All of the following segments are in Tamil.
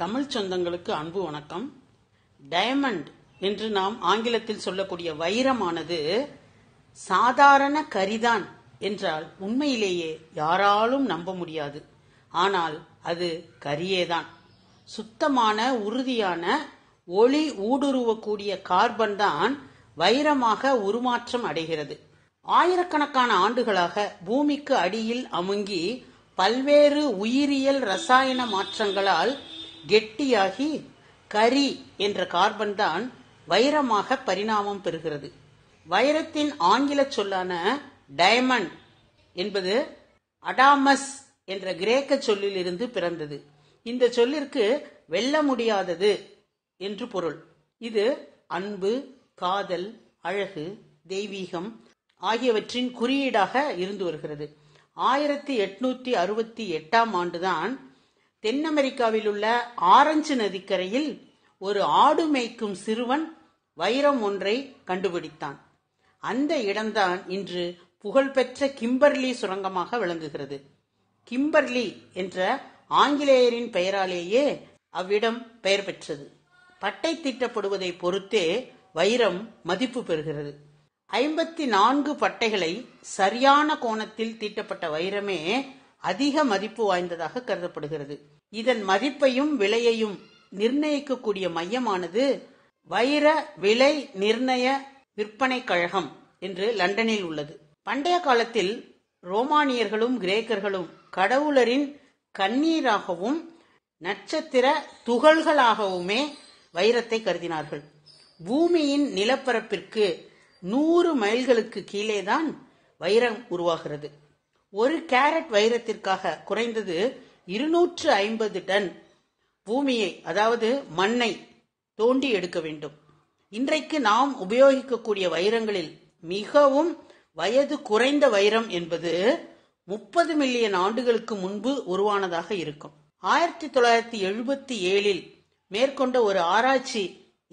தமிழ் சொந்தங்களுக்கு அன்பு வணக்கம் டயமண்ட் என்று நாம் ஆங்கிலத்தில் சொல்லக்கூடிய வைரமானது சாதாரண கரிதான் என்றால் உண்மையிலேயே யாராலும் நம்ப முடியாது ஆனால் அது கரியேதான் சுத்தமான உறுதியான ஒளி ஊடுருவக்கூடிய கார்பன் தான் வைரமாக உருமாற்றம் அடைகிறது ஆயிரக்கணக்கான ஆண்டுகளாக பூமிக்கு அடியில் அமுங்கி பல்வேறு உயிரியல் ரசாயன மாற்றங்களால் கெட்டியாகி கரி என்ற கார்பன் தான் வைரமாக பரிணாமம் பெறுகிறது வைரத்தின் ஆங்கில சொல்லான டயமண்ட் என்பது அடாமஸ் என்ற கிரேக்க சொல்லில் இருந்து பிறந்தது இந்த சொல்லிற்கு வெல்ல முடியாதது என்று பொருள் இது அன்பு காதல் அழகு தெய்வீகம் ஆகியவற்றின் குறியீடாக இருந்து வருகிறது ஆயிரத்தி எட்நூத்தி அறுபத்தி எட்டாம் ஆண்டுதான் தென் உள்ள ஆரஞ்சு நதிக்கரையில் ஒரு ஆடு மேய்க்கும் சிறுவன் வைரம் ஒன்றை கண்டுபிடித்தான் அந்த இடம்தான் இன்று புகழ்பெற்ற கிம்பர்லி சுரங்கமாக விளங்குகிறது கிம்பர்லி என்ற ஆங்கிலேயரின் பெயராலேயே அவ்விடம் பெயர் பெற்றது பட்டை தீட்டப்படுவதை பொறுத்தே வைரம் மதிப்பு பெறுகிறது ஐம்பத்தி நான்கு பட்டைகளை சரியான கோணத்தில் தீட்டப்பட்ட வைரமே அதிக மதிப்பு வாய்ந்ததாக கருதப்படுகிறது இதன் மதிப்பையும் விலையையும் நிர்ணயிக்கக்கூடிய மையமானது வைர விலை நிர்ணய விற்பனை கழகம் என்று லண்டனில் உள்ளது பண்டைய காலத்தில் ரோமானியர்களும் கிரேக்கர்களும் கடவுளரின் கண்ணீராகவும் நட்சத்திர துகள்களாகவுமே வைரத்தை கருதினார்கள் பூமியின் நிலப்பரப்பிற்கு நூறு மைல்களுக்கு கீழேதான் வைரம் உருவாகிறது ஒரு கேரட் வைரத்திற்காக குறைந்தது இருநூற்று ஐம்பது டன் பூமியை அதாவது மண்ணை தோண்டி எடுக்க வேண்டும் இன்றைக்கு நாம் உபயோகிக்கக்கூடிய வைரங்களில் மிகவும் வயது குறைந்த வைரம் என்பது முப்பது மில்லியன் ஆண்டுகளுக்கு முன்பு உருவானதாக இருக்கும் ஆயிரத்தி தொள்ளாயிரத்தி எழுபத்தி ஏழில் மேற்கொண்ட ஒரு ஆராய்ச்சி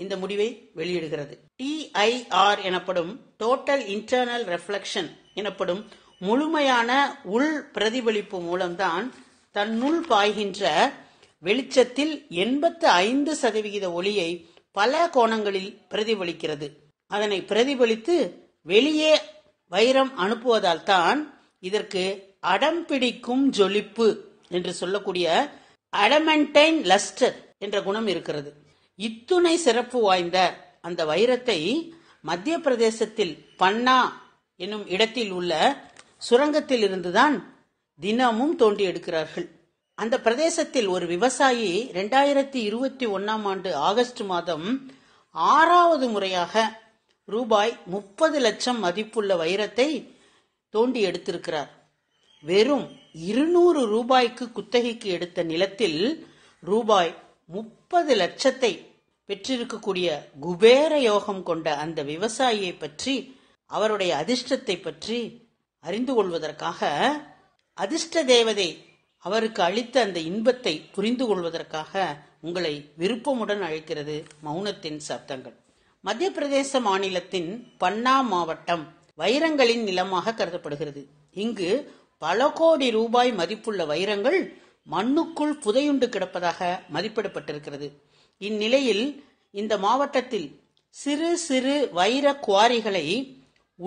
இந்த முடிவை வெளியிடுகிறது டிஐஆர் எனப்படும் டோட்டல் இன்டர்னல் ரெஃப்ளெக்ஷன் எனப்படும் முழுமையான உள் பிரதிபலிப்பு மூலம்தான் தன்னுள் பாய்கின்ற வெளிச்சத்தில் எண்பத்து ஐந்து சதவிகித ஒளியை பல கோணங்களில் பிரதிபலிக்கிறது அதனை பிரதிபலித்து வெளியே வைரம் அனுப்புவதால் தான் இதற்கு அடம் பிடிக்கும் ஜொலிப்பு என்று சொல்லக்கூடிய அடமெண்டைன் லஸ்டர் என்ற குணம் இருக்கிறது இத்துணை சிறப்பு வாய்ந்த அந்த வைரத்தை மத்திய பிரதேசத்தில் பன்னா என்னும் இடத்தில் உள்ள சுரங்கத்தில் இருந்துதான் தினமும் தோண்டி எடுக்கிறார்கள் அந்த பிரதேசத்தில் ஒரு விவசாயி ரெண்டாயிரத்தி இருபத்தி ஒன்னாம் ஆண்டு ஆகஸ்ட் மாதம் ஆறாவது முறையாக ரூபாய் முப்பது லட்சம் மதிப்புள்ள வைரத்தை தோண்டி எடுத்திருக்கிறார் வெறும் இருநூறு ரூபாய்க்கு குத்தகைக்கு எடுத்த நிலத்தில் ரூபாய் முப்பது லட்சத்தை பெற்றிருக்கக்கூடிய குபேர யோகம் கொண்ட அந்த விவசாயியை பற்றி அவருடைய அதிர்ஷ்டத்தை பற்றி அறிந்து கொள்வதற்காக அதிர்ஷ்ட தேவதை அவருக்கு அளித்த அந்த இன்பத்தை புரிந்து கொள்வதற்காக உங்களை விருப்பமுடன் அழைக்கிறது மௌனத்தின் சப்தங்கள் மத்திய பிரதேச மாநிலத்தின் பன்னா மாவட்டம் வைரங்களின் நிலமாக கருதப்படுகிறது இங்கு பல கோடி ரூபாய் மதிப்புள்ள வைரங்கள் மண்ணுக்குள் புதையுண்டு கிடப்பதாக மதிப்பிடப்பட்டிருக்கிறது இந்நிலையில் இந்த மாவட்டத்தில் சிறு சிறு வைர குவாரிகளை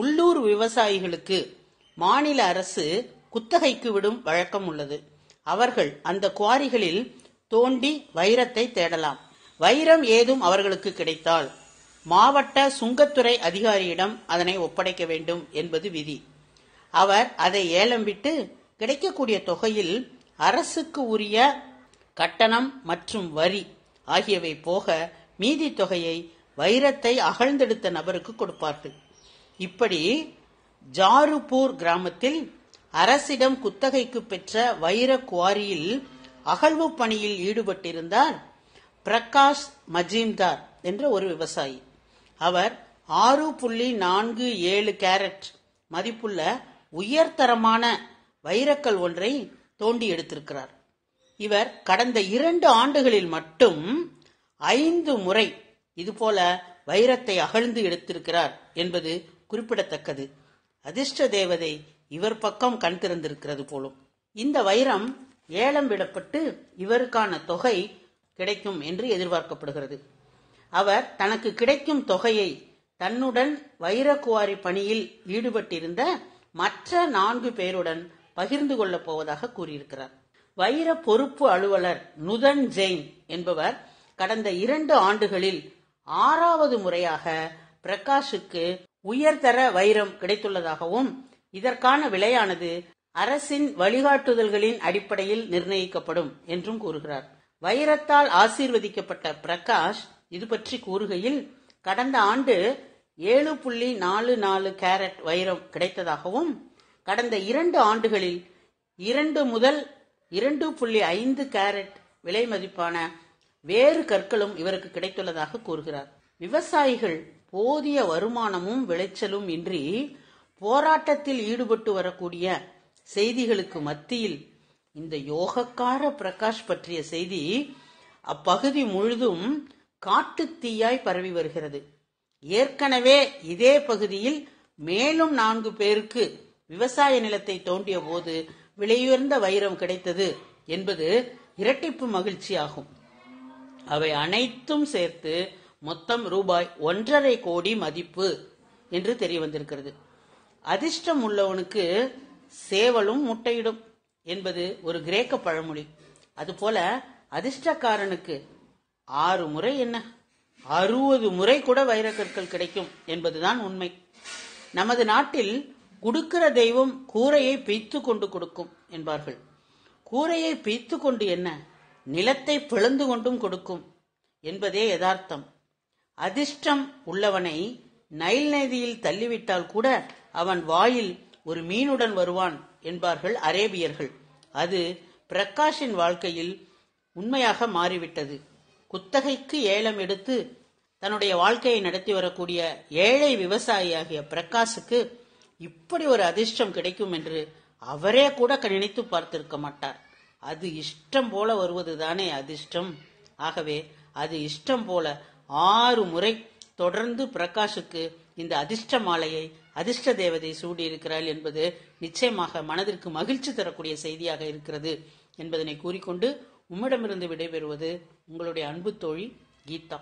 உள்ளூர் விவசாயிகளுக்கு மாநில அரசு குத்தகைக்கு விடும் வழக்கம் உள்ளது அவர்கள் அந்த குவாரிகளில் தோண்டி வைரத்தை தேடலாம் வைரம் ஏதும் அவர்களுக்கு கிடைத்தால் மாவட்ட சுங்கத்துறை அதிகாரியிடம் அதனை ஒப்படைக்க வேண்டும் என்பது விதி அவர் அதை ஏலம் விட்டு கிடைக்கக்கூடிய தொகையில் அரசுக்கு உரிய கட்டணம் மற்றும் வரி ஆகியவை போக மீதி தொகையை வைரத்தை அகழ்ந்தெடுத்த நபருக்கு கொடுப்பார்கள் இப்படி ஜாருபூர் கிராமத்தில் அரசிடம் குத்தகைக்கு பெற்ற வைர குவாரியில் அகழ்வு பணியில் ஈடுபட்டிருந்தார் பிரகாஷ் மஜீம்தார் என்ற ஒரு விவசாயி அவர் ஆறு புள்ளி நான்கு ஏழு கேரட் மதிப்புள்ள உயர்தரமான வைரக்கல் ஒன்றை தோண்டி எடுத்திருக்கிறார் இவர் கடந்த இரண்டு ஆண்டுகளில் மட்டும் ஐந்து முறை இதுபோல வைரத்தை அகழ்ந்து எடுத்திருக்கிறார் என்பது குறிப்பிடத்தக்கது அதிர்ஷ்ட தேவதை இவர் பக்கம் கண் திறந்திருக்கிறது போலும் இந்த வைரம் ஏலம் விடப்பட்டு இவருக்கான தொகை கிடைக்கும் என்று எதிர்பார்க்கப்படுகிறது அவர் தனக்கு கிடைக்கும் தொகையை தன்னுடன் வைரக்குவாரி பணியில் ஈடுபட்டிருந்த மற்ற நான்கு பேருடன் பகிர்ந்து கொள்ளப் போவதாக கூறியிருக்கிறார் வைர பொறுப்பு அலுவலர் நுதன் ஜெயின் என்பவர் கடந்த இரண்டு ஆண்டுகளில் ஆறாவது முறையாக பிரகாஷுக்கு உயர்தர வைரம் கிடைத்துள்ளதாகவும் இதற்கான விலையானது அரசின் வழிகாட்டுதல்களின் அடிப்படையில் நிர்ணயிக்கப்படும் என்றும் கூறுகிறார் வைரத்தால் ஆசீர்வதிக்கப்பட்ட பிரகாஷ் இது பற்றி கூறுகையில் கடந்த ஆண்டு ஏழு புள்ளி நாலு நாலு கேரட் வைரம் கிடைத்ததாகவும் கடந்த இரண்டு ஆண்டுகளில் இரண்டு முதல் இரண்டு புள்ளி ஐந்து கேரட் விலை மதிப்பான வேறு கற்களும் இவருக்கு கிடைத்துள்ளதாக கூறுகிறார் விவசாயிகள் போதிய வருமானமும் விளைச்சலும் இன்றி போராட்டத்தில் ஈடுபட்டு வரக்கூடிய செய்திகளுக்கு மத்தியில் இந்த யோகக்கார பிரகாஷ் பற்றிய செய்தி அப்பகுதி முழுதும் காட்டு தீயாய் பரவி வருகிறது ஏற்கனவே இதே பகுதியில் மேலும் நான்கு பேருக்கு விவசாய நிலத்தை தோண்டிய போது விலையுயர்ந்த வைரம் கிடைத்தது என்பது இரட்டிப்பு மகிழ்ச்சியாகும் அவை அனைத்தும் சேர்த்து மொத்தம் ரூபாய் ஒன்றரை கோடி மதிப்பு என்று தெரிய வந்திருக்கிறது அதிர்ஷ்டம் உள்ளவனுக்கு சேவலும் முட்டையிடும் என்பது ஒரு கிரேக்க பழமொழி அதுபோல அதிர்ஷ்டக்காரனுக்கு ஆறு முறை என்ன அறுபது முறை கூட வைரக்கற்கள் கிடைக்கும் என்பதுதான் உண்மை நமது நாட்டில் கொடுக்கிற தெய்வம் கூரையை பிய்த்து கொண்டு கொடுக்கும் என்பார்கள் கூரையை பிய்த்து கொண்டு என்ன நிலத்தை பிளந்து கொண்டும் கொடுக்கும் என்பதே யதார்த்தம் அதிர்ஷ்டம் உள்ளவனை நைல் நதியில் தள்ளிவிட்டால் கூட அவன் வாயில் ஒரு மீனுடன் வருவான் என்பார்கள் அரேபியர்கள் அது பிரகாஷின் வாழ்க்கையில் உண்மையாக மாறிவிட்டது குத்தகைக்கு ஏலம் எடுத்து தன்னுடைய வாழ்க்கையை நடத்தி வரக்கூடிய ஏழை விவசாயியாகிய பிரகாஷுக்கு இப்படி ஒரு அதிர்ஷ்டம் கிடைக்கும் என்று அவரே கூட நினைத்து பார்த்திருக்க மாட்டார் அது இஷ்டம் போல வருவது தானே அதிர்ஷ்டம் ஆகவே அது இஷ்டம் போல ஆறு முறை தொடர்ந்து பிரகாஷுக்கு இந்த அதிர்ஷ்ட மாலையை அதிர்ஷ்ட தேவதை சூடியிருக்கிறாள் என்பது நிச்சயமாக மனதிற்கு மகிழ்ச்சி தரக்கூடிய செய்தியாக இருக்கிறது என்பதனை கூறிக்கொண்டு உம்மிடமிருந்து விடைபெறுவது உங்களுடைய அன்பு தோழி கீதா